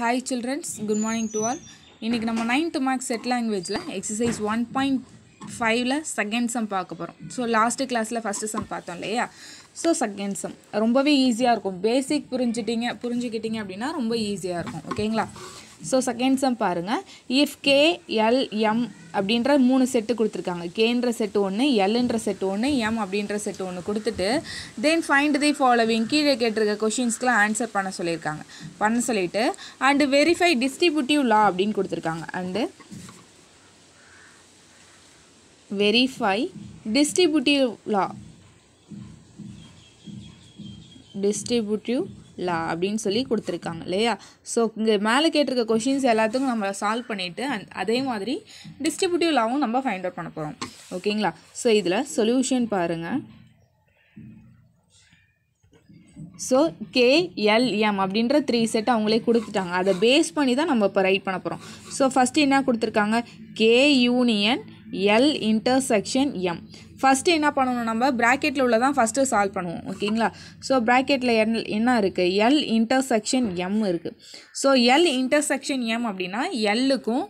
Hi childrens good morning to all இன்றைக்கி நம்ம ninth mark set லாங்குவேஜில் எக்ஸசைஸ் ஒன் பாயிண்ட் ஃபைவ்ல செகண்ட் சம் பார்க்க போகிறோம் ஸோ லாஸ்ட்டு கிளாஸில் ஃபஸ்ட்டு சம் பார்த்தோம் இல்லையா ஸோ செகண்ட் சம் ரொம்பவே ஈஸியாக இருக்கும் பேசிக் புரிஞ்சிட்டிங்க புரிஞ்சுக்கிட்டிங்க அப்படின்னா ரொம்ப ஈஸியாக இருக்கும் ஓகேங்களா ஸோ செகண்ட் சம் பாருங்கள் இஃப் கே எல் எம் அப்படின்ற மூணு செட்டு கொடுத்துருக்காங்க கேன்ற செட்டு ஒன்று எல்ன்ற செட்டு ஒன்று எம் அப்படின்ற செட்டு ஒன்று கொடுத்துட்டு தென் ஃபைண்ட் தி ஃபாலோவிங் கீழே கேட்டிருக்க கொஷின்ஸ்க்கெலாம் ஆன்சர் பண்ண சொல்லியிருக்காங்க பண்ண சொல்லிவிட்டு அண்டு வெரிஃபை டிஸ்ட்ரிபியூட்டிவ் லா அப்படின்னு கொடுத்துருக்காங்க and verify distributive law distributive law அப்படின்னு சொல்லி கொடுத்துருக்காங்க இல்லையா ஸோ இங்கே மேலே கேட்டிருக்க கொஷின்ஸ் எல்லாத்துக்கும் நம்ம சால்வ் பண்ணிவிட்டு அந் அதே மாதிரி டிஸ்ட்ரிபியூட்டிவ் லாவும் நம்ம ஃபைண்ட் அவுட் பண்ண போகிறோம் ஓகேங்களா ஸோ இதில் சொல்யூஷன் பாருங்கள் ஸோ கேஎல்எம் அப்படின்ற த்ரீ செட் அவங்களே கொடுத்துட்டாங்க அதை பேஸ் பண்ணி தான் நம்ம இப்போ ரைட் பண்ண போகிறோம் ஸோ ஃபஸ்ட்டு என்ன கொடுத்துருக்காங்க K union L intersection M. First என்ன பண்ணணும் நம்ம ப்ராக்கெட்டில் உள்ளதான் ஃபஸ்ட்டு சால்வ் பண்ணுவோம் ஓகேங்களா ஸோ ப்ராக்கெட்டில் என் என்ன இருக்குது எல் இன்டர்செக்ஷன் எம் இருக்குது ஸோ எல் இன்டர்செக்ஷன் எம் அப்படின்னா எல்லுக்கும்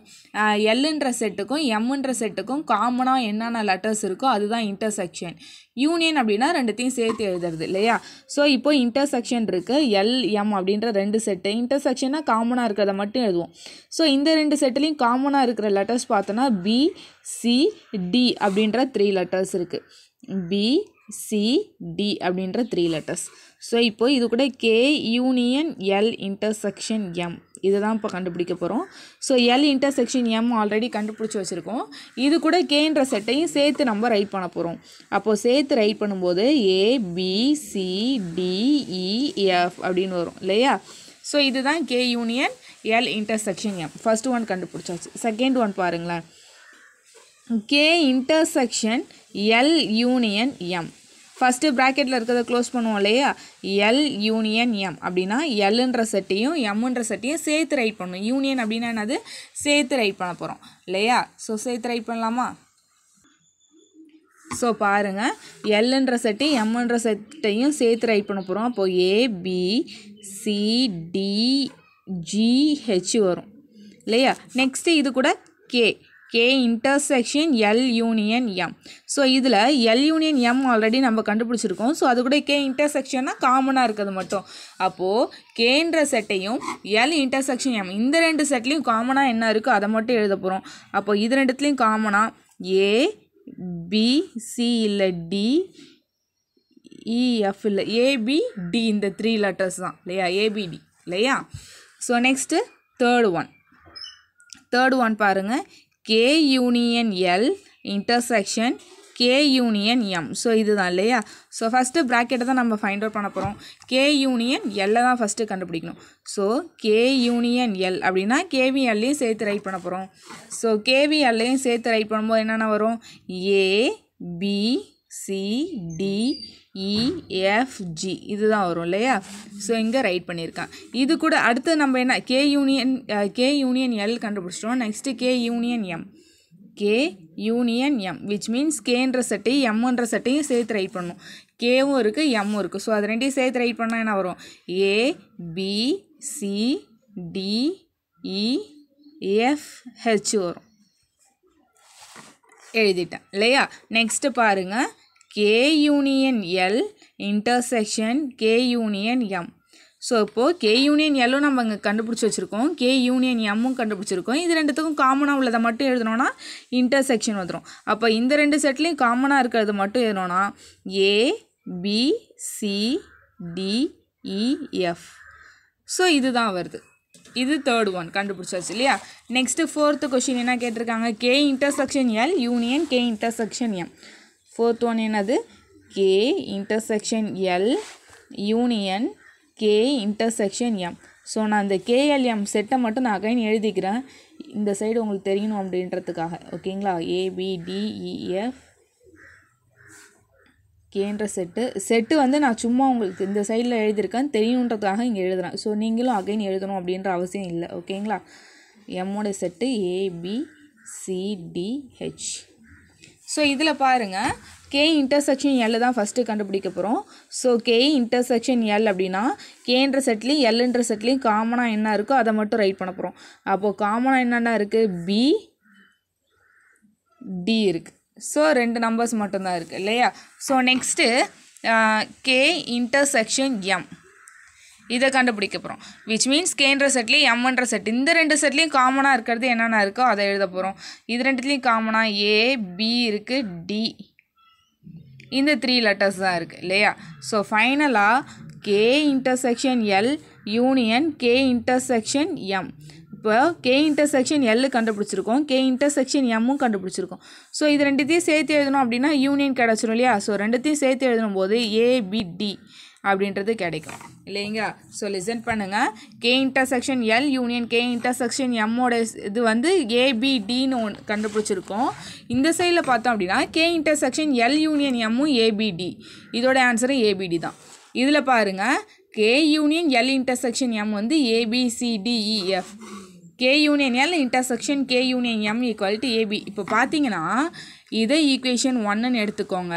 எல்லுன்ற செட்டுக்கும் எம்ன்ற செட்டுக்கும் காமனாக என்னென்ன லெட்டர்ஸ் இருக்கோ அதுதான் இன்டர்செக்ஷன் யூனியன் அப்படின்னா ரெண்டுத்தையும் சேர்த்து எழுதுறது இல்லையா ஸோ இப்போ இன்டர்செக்ஷன் இருக்குது எல் எம் அப்படின்ற ரெண்டு செட்டு இன்டர்செக்ஷனாக காமனாக இருக்கிறத மட்டும் எழுதுவோம் ஸோ இந்த ரெண்டு செட்டுலேயும் காமனாக இருக்கிற லெட்டர்ஸ் பார்த்தோன்னா பி சி டி அப்படின்ற த்ரீ லெட்டர்ஸ் இருக்கு பி சி டி அப்படின்ற த்ரீ லெட்டர்ஸ் ஸோ இப்போ இது கூட K union L intersection M இதை தான் இப்போ கண்டுபிடிக்க போகிறோம் so L intersection M already கண்டுபிடிச்சி வச்சுருக்கோம் இது கூட கேன்ற செட்டையும் சேர்த்து நம்ம ரைட் பண்ண போகிறோம் அப்போது சேர்த்து ரைட் பண்ணும்போது ஏ பி சி எஃப் அப்படின்னு வரும் இல்லையா ஸோ இதுதான் K union L intersection M first one கண்டுபிடிச்சாச்சு செகண்ட் ஒன் பாருங்களேன் K intersection L union M first ப்ராக்கெட்டில் இருக்கிறத க்ளோஸ் பண்ணுவோம் இல்லையா எல் யூனியன் எம் அப்படின்னா எல்லுன்ற செட்டையும் எம்முன்ற செட்டையும் சேர்த்து ரைட் பண்ணணும் யூனியன் அப்படின்னா என்னது சேர்த்து ரைட் பண்ண போகிறோம் இல்லையா ஸோ சேர்த்து ரைட் பண்ணலாமா ஸோ பாருங்கள் எல்லுன்ற செட்டையும் எம்முன்ற செட்டையும் சேர்த்து ரைட் பண்ண போகிறோம் அப்போது ஏபி சிடிஜிஹெச் வரும் இல்லையா நெக்ஸ்ட்டு இது கூட K K intersection L union M so இதில் எல் யூனியன் எம் ஆல்ரெடி நம்ம கண்டுபிடிச்சிருக்கோம் ஸோ அது கூட கே இன்டர்செக்ஷன்னா காமனாக இருக்கிறது மட்டும் அப்போது கேன்ற செட்டையும் எல் இன்டர்செக்ஷன் எம் இந்த ரெண்டு செட்லேயும் காமனாக என்ன இருக்கோ அதை மட்டும் எழுத போகிறோம் அப்போ இது ரெண்டுத்துலேயும் காமனாக ஏ பி சி இல்லை டி இஎஃப் e, இல்லை ஏபிடி இந்த த்ரீ லெட்டர்ஸ் தான் இல்லையா ஏபிடி இல்லையா so next third one third one பாருங்கள் K union L intersection K union M so இதுதான் இல்லையா ஸோ ஃபஸ்ட்டு ப்ராக்கெட்டை தான் நம்ம ஃபைண்ட் அவுட் பண்ண போகிறோம் கே யூனியன் எல்லை தான் ஃபஸ்ட்டு கண்டுபிடிக்கணும் ஸோ கே யூனியன் எல் அப்படின்னா கேவிஎல்லையும் சேர்த்து ரைட் பண்ண போகிறோம் ஸோ கேவிஎல்லையும் சேர்த்து ரைட் பண்ணும்போது என்னென்ன வரும் A B C D EFG e, இதுதான் வரும் இல்லையா ஸோ இங்கே ரைட் பண்ணியிருக்கான் இது கூட அடுத்து நம்ம என்ன K union K union L கண்டுபிடிச்சிட்டோம் next K union M K union M which means கேன்ற சட்டையும் எம்ன்ற சட்டையும் சேர்த்து ரைட் பண்ணும் கேவும் இருக்குது எம்மும் இருக்குது ஸோ அது ரெண்டையும் சேர்த்து ரைட் பண்ணால் என்ன வரும் A B C D E வரும் எழுதிட்டேன் இல்லையா நெக்ஸ்ட்டு பாருங்கள் K union L intersection K union M so இப்போது கே யூனியன் எல்லும் நம்ம இங்கே கண்டுபிடிச்சி வச்சுருக்கோம் கே யூனியன் எம்மும் கண்டுபிடிச்சிருக்கோம் இது ரெண்டுத்துக்கும் காமனாக உள்ளதை மட்டும் எழுதணும்னா இன்டர்செக்ஷன் வந்துடும் அப்போ இந்த ரெண்டு செட்லேயும் காமனாக இருக்கிறது மட்டும் எழுதணும்னா A B C DEF so இதுதான் வருது இது தேர்ட் ஒன் கண்டுபிடிச்சாச்சு இல்லையா நெக்ஸ்ட்டு ஃபோர்த்து கொஷின் என்ன கேட்டிருக்காங்க K intersection L union K intersection M fourth one என்னது K intersection L union K intersection M so நான் அந்த கேஎல்எம் செட்டை மட்டும் நான் அகைன் எழுதிக்கிறேன் இந்த சைடு உங்களுக்கு தெரியணும் அப்படின்றதுக்காக ஓகேங்களா ஏபிடிஇஎஃப் கேன்ற செட்டு செட்டு வந்து நான் சும்மா உங்களுக்கு இந்த சைடில் எழுதியிருக்கேன் தெரியணுன்றதுக்காக இங்கே எழுதுகிறேன் ஸோ நீங்களும் அகைன் எழுதணும் அப்படின்ற அவசியம் இல்லை ஓகேங்களா எம்மோட செட்டு ஏபிசிடிஹெச் ஸோ இதில் பாருங்கள் கே இன்டர்செக்ஷன் எல் தான் ஃபஸ்ட்டு கண்டுபிடிக்க போகிறோம் ஸோ கே இன்டர்செக்ஷன் எல் அப்படின்னா கேன்ற செட்லேயும் எல்ன்ற செட்லேயும் காமனாக என்ன இருக்கோ அதை மட்டும் ரைட் பண்ண போகிறோம் அப்போது காமனாக என்னென்ன இருக்குது பி டி இருக்குது ஸோ ரெண்டு நம்பர்ஸ் மட்டும்தான் இருக்குது இல்லையா so next K intersection M இதை கண்டுபிடிக்க போகிறோம் விச் மீன்ஸ் கேன்ற செட்லேயும் எம்ன்ற செட் இந்த ரெண்டு செட்லேயும் காமனாக இருக்கிறது என்னென்ன இருக்கோ அதை எழுத போகிறோம் இது ரெண்டுத்துலேயும் காமனாக ஏ பி இருக்குது டி இந்த த்ரீ லெட்டர்ஸ் தான் இருக்குது இல்லையா ஸோ ஃபைனலாக K intersection L union K intersection M இப்போ கே இன்டர்செக்ஷன் எல்லு கண்டுபிடிச்சிருக்கோம் கே இன்டர்செக்ஷன் எம்மும் கண்டுபிடிச்சிருக்கோம் ஸோ இது ரெண்டுத்தையும் சேர்த்து எழுதணும் அப்படின்னா யூனியன் கிடச்சிரும் இல்லையா ஸோ ரெண்டுத்தையும் சேர்த்து எழுதணும் போது ஏபிடி அப்படின்றது கிடைக்கும் இல்லைங்களா ஸோ லிசன் பண்ணுங்கள் K intersection L union K intersection எம்மோட இது வந்து ஏபிடின்னு ஒன்று கண்டுபிடிச்சிருக்கோம் இந்த சைடில் பார்த்தோம் அப்படின்னா கே இன்டர்செக்ஷன் எல் யூனியன் எம்மும் ஏபிடி இதோட ஆன்சரும் ஏபிடி தான் இதில் பாருங்கள் K union L intersection M வந்து A B C D E F K union L intersection K union M equal to A B இப்போ பார்த்தீங்கன்னா இதை ஈக்குவேஷன் ஒன்னுன்னு எடுத்துக்கோங்க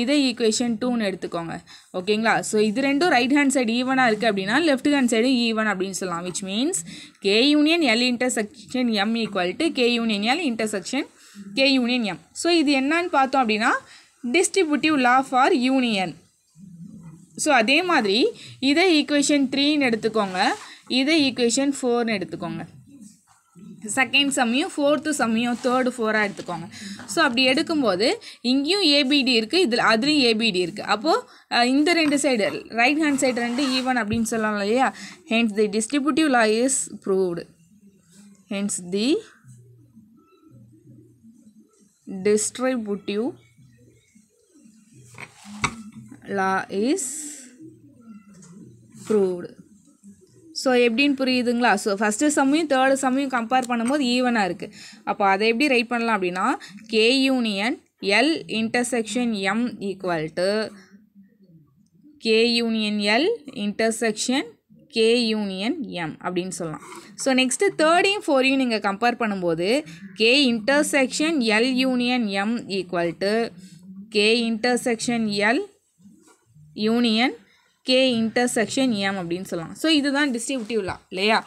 இதை ஈக்குவேஷன் டூன்னு எடுத்துக்கோங்க ஓகேங்களா ஸோ இது ரெண்டும் ரைட் ஹேண்ட் சைடு ஈவனாக இருக்குது அப்படின்னா லெஃப்ட் ஹேண்ட் சைடு ஈவன் அப்படின்னு சொல்லலாம் which means K union L intersection M equal to K union L intersection K union M so இது என்னன்னு பார்த்தோம் அப்படின்னா distributive law for union so அதே மாதிரி இதை ஈக்குவேஷன் த்ரீன்னு எடுத்துக்கோங்க இதை ஈக்குவேஷன் ஃபோர்னு எடுத்துக்கோங்க செகண்ட் சம்மையும் ஃபோர்த்து சம்மையும் தேர்டு ஃபோராக எடுத்துக்கோங்க ஸோ அப்படி எடுக்கும்போது இங்கேயும் ஏபிடி இருக்குது இதில் அதுலேயும் ஏபிடி இருக்குது அப்போது இந்த ரெண்டு சைடு ரைட் ஹேண்ட் சைடு ரெண்டு ஈவன் அப்படின்னு சொல்லலாம் இல்லையா hence the distributive law is proved hence the distributive law is proved so எப்படின்னு புரியுதுங்களா ஸோ ஃபஸ்ட்டு சம்மையும் தேர்டு சம்மையும் கம்பேர் பண்ணும்போது ஈவனாக இருக்குது அப்போ அதை எப்படி ரைட் பண்ணலாம் அப்படின்னா K union L intersection M equal to K union L intersection K union M அப்படின்னு சொல்லலாம் ஸோ நெக்ஸ்ட்டு தேர்டையும் ஃபோரையும் நீங்கள் கம்பேர் பண்ணும்போது K intersection L union M equal to K intersection L union K intersection M அப்படின்னு சொல்லலாம் so இதுதான் distributive லா இல்லையா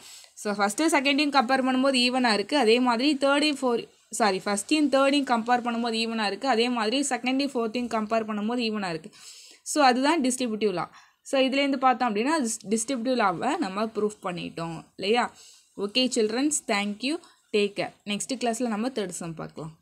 ஸோ ஃபஸ்ட்டு செகண்டையும் கம்பேர் பண்ணும்போது ஈவனாக இருக்குது அதே மாதிரி தேர்டையும் ஃபோர் சாரி ஃபஸ்ட்டையும் தேர்டையும் கம்பேர் பண்ணும்போது ஈவனாக இருக்குது அதே மாதிரி செகண்டையும் ஃபோர்த்தையும் கம்பேர் பண்ணும்போது ஈவனாக இருக்குது ஸோ அதுதான் டிஸ்ட்ரிபியூட்டிவ் லா ஸோ இதுலேருந்து பார்த்தோம் அப்படின்னா டிஸ்ட்ரிபியூட்டிவ் லாவை நம்ம ப்ரூஃப் பண்ணிட்டோம் இல்லையா okay childrens thank you take care next கிளாஸில் நம்ம தேர்ட் சம் பார்க்கலாம்